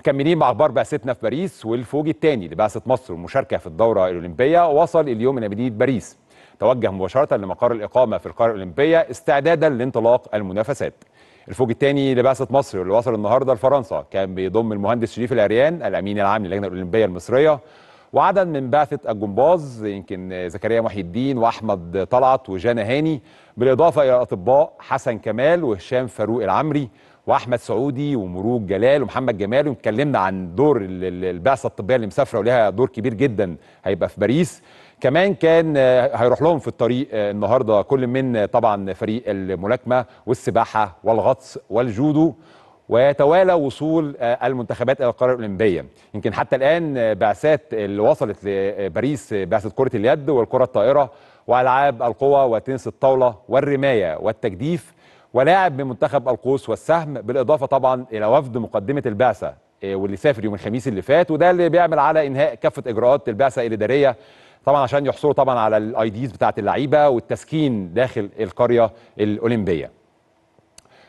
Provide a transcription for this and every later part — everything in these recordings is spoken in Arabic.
مكملين مع اخبار بعثتنا في باريس والفوج الثاني لبعثه مصر والمشاركه في الدوره الاولمبيه وصل اليوم الى مدينه باريس توجه مباشره لمقر الاقامه في القاره الاولمبيه استعدادا لانطلاق المنافسات الفوج الثاني لبعثه مصر اللي وصل النهارده لفرنسا كان بيضم المهندس شريف العريان الامين العام للجنه الاولمبيه المصريه وعدد من بعثه الجمباز يمكن زكريا محي الدين واحمد طلعت وجانا هاني بالاضافه الى الاطباء حسن كمال وهشام فاروق العمري واحمد سعودي ومروج جلال ومحمد جمال واتكلمنا عن دور البعثه الطبيه اللي مسافره ولها دور كبير جدا هيبقى في باريس كمان كان آه، هيروح لهم في الطريق آه، النهارده كل من آه، طبعا فريق الملاكمه والسباحه والغطس والجودو ويتوالى وصول المنتخبات الى القاره الاولمبيه يمكن حتى الان بعثات اللي وصلت لباريس بعثه كره اليد والكره الطائره والعاب القوى وتنس الطاوله والرمايه والتجديف ولاعب من منتخب القوس والسهم بالاضافه طبعا الى وفد مقدمه البعثه إيه، واللي سافر يوم الخميس اللي فات وده اللي بيعمل على انهاء كافه اجراءات البعثه الاداريه طبعا عشان يحصلوا طبعا على الاي ديز بتاعه اللعيبه والتسكين داخل القريه الاولمبيه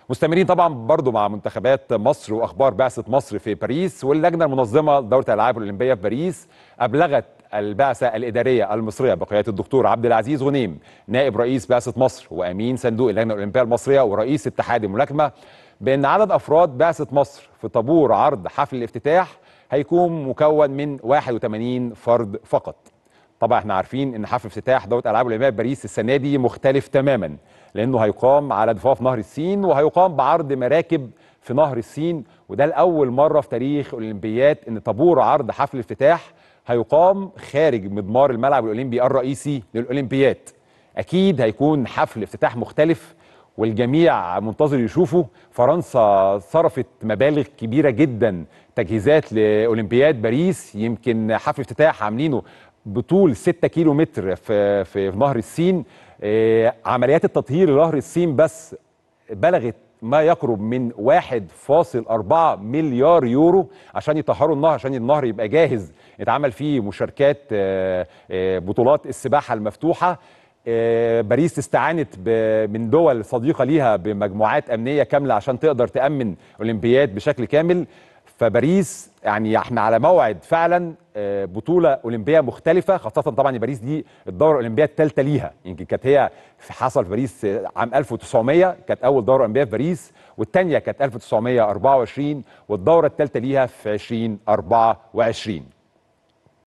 مستمرين طبعا برضو مع منتخبات مصر واخبار بعثه مصر في باريس واللجنه المنظمه لدوره الالعاب الاولمبيه في باريس ابلغت البعثة الإدارية المصرية بقيادة الدكتور عبد العزيز غنيم نائب رئيس بعثة مصر وأمين صندوق اللجنة الأولمبية المصرية ورئيس اتحاد الملاكمة بأن عدد أفراد بعثة مصر في طابور عرض حفل الافتتاح هيكون مكون من 81 فرد فقط طبعا احنا عارفين ان حفل افتتاح دورة العاب الاولمبيه باريس السنه دي مختلف تماما لانه هيقام على ضفاف نهر السين وهيقام بعرض مراكب في نهر السين وده لاول مره في تاريخ الاولمبيات ان طابور عرض حفل الافتتاح هيقام خارج مضمار الملعب الاولمبي الرئيسي للاولمبياد اكيد هيكون حفل افتتاح مختلف والجميع منتظر يشوفه فرنسا صرفت مبالغ كبيره جدا تجهيزات لاولمبياد باريس يمكن حفل افتتاح عاملينه بطول 6 كيلو متر في في نهر السين آه، عمليات التطهير لنهر السين بس بلغت ما يقرب من 1.4 مليار يورو عشان يطهروا النهر عشان النهر يبقى جاهز اتعمل فيه مشاركات آه، آه، بطولات السباحه المفتوحه آه، باريس استعانت من دول صديقه ليها بمجموعات امنيه كامله عشان تقدر تامن اولمبياد بشكل كامل فباريس يعني احنا على موعد فعلا بطوله اولمبيه مختلفه خاصه طبعا باريس دي الدوره الاولمبيه الثالثه ليها يمكن كانت هي حصل في باريس عام 1900 كانت اول دوره اولمبيه في باريس والثانيه كانت 1924 والدوره الثالثه ليها في 2024